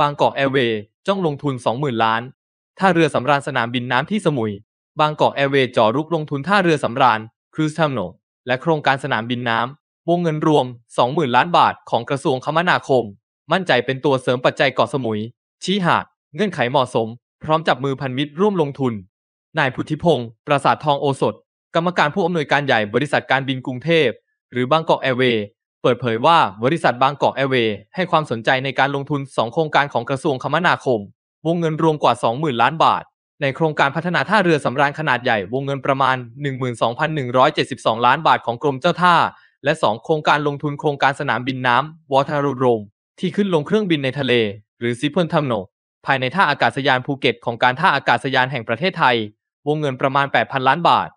บางกอกแอร์เวย์จ้องลงทุน 20,000 ล้าน ท่าเรือสำราญสนามบินน้ำที่สมุย บางกอกแอร์เวย์จ่อรุกลงทุนท่าเรือสำราญครูซเทมโนและโครงการสนามบินน้ำวงเงินรวม 20,000 ล้านบาทของกระทรวงคมนาคม มั่นใจเป็นตัวเสริมปัจจัยเกาะสมุย ชี้หาด เงื่อนไขเหมาะสม พร้อมจับมือพันมิตรร่วมลงทุน นายพุทธิพงศ์ประสาททองโอสถ กรรมการผู้อำนวยการใหญ่ บริษัทการบินกรุงเทพ หรือบางกอกแอร์เวย์เปิดเผยว่าบริษัทบางกอกแอร์เวย์ให้ความสนใจในการลงทุน 2 โครงการของกระทรวงคมนาคม วงเงินรวมกว่า 20,000 ล้านบาท ในโครงการพัฒนาท่าเรือสำราญขนาดใหญ่วงเงินประมาณ 12,172 ล้านบาทของกรมเจ้าท่าและ 2 โครงการลงทุนโครงการสนามบินน้ำวอทารุรมที่ขึ้นลงเครื่องบินในทะเล หรือซิเพิลทัมโนภายในท่าอากาศยานภูเก็ตของการท่าอากาศยานแห่งประเทศไทย วงเงินประมาณ 8,000 ล้านบาท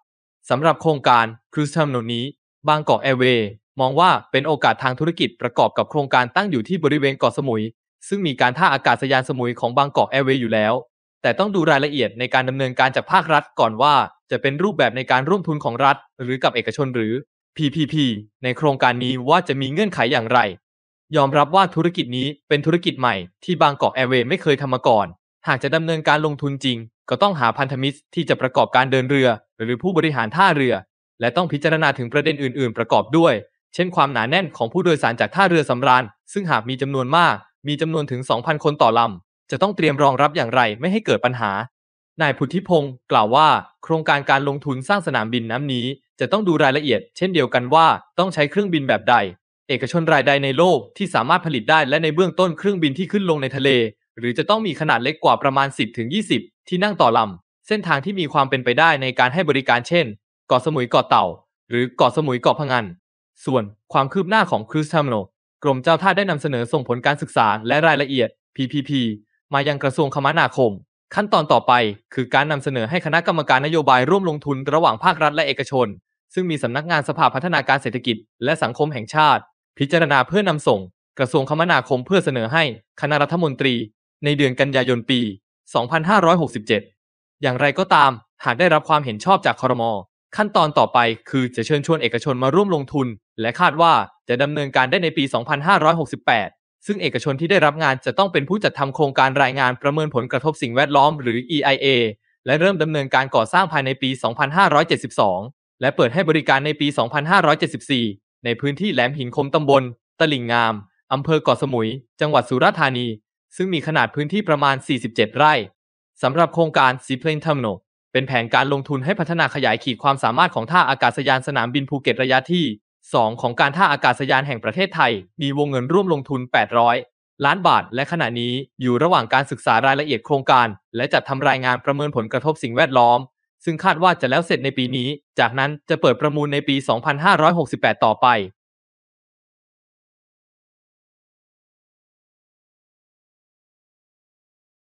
สำหรับโครงการครูซทัมโนนี้ บางกอกแอร์เวย์มองว่าเป็นโอกาสทางธุรกิจประกอบกับโครงการตั้งอยู่ที่บริเวณเกาะสมุย ซึ่งมีการท่าอากาศยานสมุยของบางกอกแอร์เวย์อยู่แล้ว แต่ต้องดูรายละเอียดในการดำเนินการจากภาครัฐก่อนว่าจะเป็นรูปแบบในการร่วมทุนของรัฐ หรือกับเอกชนหรือ PPP ในโครงการนี้ว่าจะมีเงื่อนไขอย่างไร ยอมรับว่าธุรกิจนี้เป็นธุรกิจใหม่ ที่บางกอกแอร์เวย์ไม่เคยทำมาก่อน หากจะดำเนินการลงทุนจริง ก็ต้องหาพันธมิตรที่จะประกอบการเดินเรือ หรือผู้บริหารท่าเรือ และต้องพิจารณาถึงประเด็นอื่น ๆ ประกอบด้วยเช่นความหนาแน่นของผู้โดยสารจากท่าเรือสำราญ ซึ่งหากมีจำนวนมาก มีจำนวนถึง 2,000 คนต่อลำจะต้องเตรียมรองรับอย่างไรไม่ให้เกิดปัญหา นายพุทธิพงศ์กล่าวว่า โครงการการลงทุนสร้างสนามบินน้ำนี้ จะต้องดูรายละเอียด เช่นเดียวกันว่า ต้องใช้เครื่องบินแบบใด เอกชนรายใดในโลกที่สามารถผลิตได้และในเบื้องต้นเครื่องบินที่ขึ้นลงในทะเล หรือจะต้องมีขนาดเล็กกว่าประมาณ 10-20 ที่นั่งต่อลำเส้นทางที่มีความเป็นไปได้ในการให้บริการเช่น เกาะสมุยเกาะเต่า หรือเกาะสมุยเกาะพะงันส่วนความคืบหน้าของครูซทามโนกรมเจ้าท่าได้นำเสนอส่งผลการศึกษาและรายละเอียด PPP มายังกระทรวงคมนาคม ขั้นตอนต่อไปคือการนำเสนอให้คณะกรรมการนโยบายร่วมลงทุนระหว่างภาครัฐและเอกชน ซึ่งมีสำนักงานสภาพัฒนาการเศรษฐกิจและสังคมแห่งชาติ พิจารณาเพื่อนำส่งกระทรวงคมนาคมเพื่อเสนอให้คณะรัฐมนตรี ในเดือนกันยายนปี 2567 อย่างไรก็ตาม หากได้รับความเห็นชอบจากคอรมอขั้นตอนต่อไปคือจะเชิญชวนเอกชนมาร่วมลงทุน และคาดว่าจะดำเนินการได้ในปี 2568 ซึ่งเอกชนที่ได้รับงานจะต้องเป็นผู้จัดทำโครงการรายงานประเมินผลกระทบสิ่งแวดล้อมหรือ EIA และเริ่มดำเนินการก่อสร้างภายในปี 2572 และเปิดให้บริการในปี 2574 ในพื้นที่แหลมหินคมตำบลตลิ่งงาม อำเภอเกาะสมุย จังหวัดสุราษฎร์ธานี ซึ่งมีขนาดพื้นที่ประมาณ 47 ไร่สำหรับโครงการซีเพลนทัมโนเป็นแผนการลงทุนให้พัฒนาขยายขีดความสามารถของท่าอากาศยานสนามบินภูเก็ตระยะที่ 2 ของการท่าอากาศยานแห่งประเทศไทย มีวงเงินร่วมลงทุน 800 ล้านบาท และขณะนี้อยู่ระหว่างการศึกษารายละเอียดโครงการ และจัดทำรายงานประเมินผลกระทบสิ่งแวดล้อม ซึ่งคาดว่าจะแล้วเสร็จในปีนี้ จากนั้นจะเปิดประมูลในปี 2568 ต่อไป